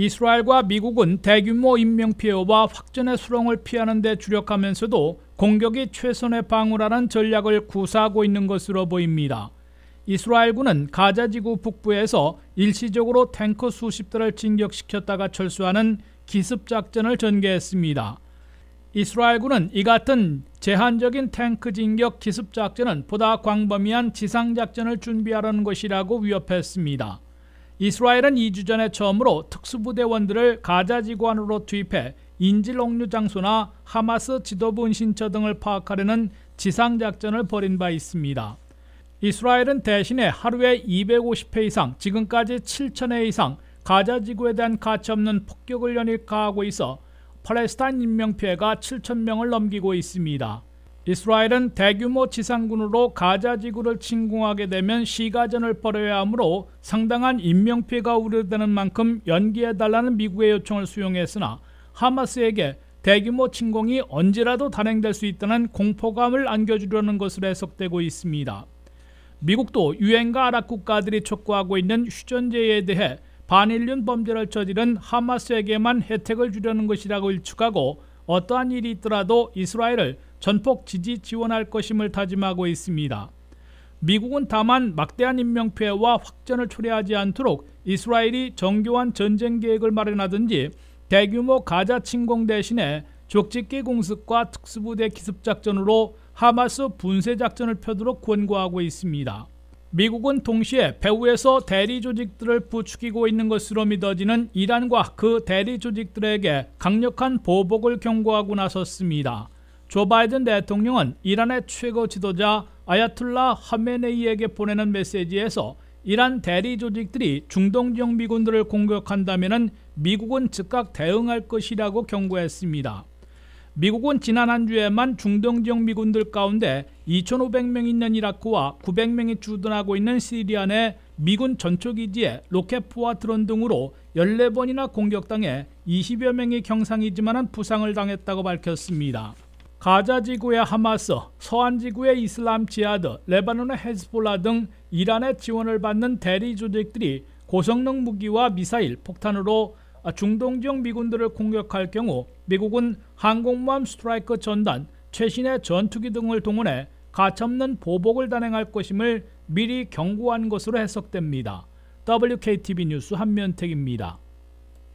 이스라엘과 미국은 대규모 인명피해와 확전의 수렁을 피하는 데 주력하면서도 공격이 최선의 방어라는 전략을 구사하고 있는 것으로 보입니다. 이스라엘군은 가자지구 북부에서 일시적으로 탱크 수십 대를 진격시켰다가 철수하는 기습작전을 전개했습니다. 이스라엘군은 이 같은 제한적인 탱크 진격 기습작전은 보다 광범위한 지상작전을 준비하라는 것이라고 위협했습니다. 이스라엘은 2주 전에 처음으로 특수부대원들을 가자지구안으로 투입해 인질옥류 장소나 하마스 지도부 은신처 등을 파악하려는 지상작전을 벌인 바 있습니다. 이스라엘은 대신에 하루에 250회 이상, 지금까지 7천회 이상 가자 지구에 대한 가치없는 폭격을 연일 가하고 있어 팔레스타인 인명피해가 7천 명을 넘기고 있습니다. 이스라엘은 대규모 지상군으로 가자 지구를 침공하게 되면 시가전을 벌여야 하므로 상당한 인명피해가 우려되는 만큼 연기해달라는 미국의 요청을 수용했으나 하마스에게 대규모 침공이 언제라도 단행될 수 있다는 공포감을 안겨주려는 것으로 해석되고 있습니다. 미국도 유엔과 아랍 국가들이 촉구하고 있는 휴전제에 대해 반일륜 범죄를 저지른 하마스에게만 혜택을 주려는 것이라고 일축하고 어떠한 일이 있더라도 이스라엘을 전폭 지지 지원할 것임을 다짐하고 있습니다. 미국은 다만 막대한 인명피해와 확전을 초래하지 않도록 이스라엘이 정교한 전쟁 계획을 마련하든지 대규모 가자 침공 대신에 족집기 공습과 특수부대 기습작전으로 하마스 분쇄작전을 펴도록 권고하고 있습니다. 미국은 동시에 배후에서 대리 조직들을 부추기고 있는 것으로 믿어지는 이란과 그 대리 조직들에게 강력한 보복을 경고하고 나섰습니다. 조 바이든 대통령은 이란의 최고 지도자 아야툴라 하메네이에게 보내는 메시지에서 이란 대리 조직들이 중동 지역 미군들을 공격한다면 미국은 즉각 대응할 것이라고 경고했습니다. 미국은 지난 한 주에만 중동 지역 미군들 가운데 2,500명 있는 이라크와 900명이 주둔하고 있는 시리아 내 미군 전초기지에 로켓포와 드론 등으로 14번이나 공격당해 20여 명이 경상이지만 부상을 당했다고 밝혔습니다. 가자지구의 하마스, 서한지구의 이슬람 지하드, 레바논의 헤즈볼라 등 이란의 지원을 받는 대리 조직들이 고성능 무기와 미사일, 폭탄으로 중동 지역 미군들을 공격할 경우 미국은 항공모함 스트라이크 전단, 최신의 전투기 등을 동원해 가차없는 보복을 단행할 것임을 미리 경고한 것으로 해석됩니다. WKTV 뉴스 한면택입니다.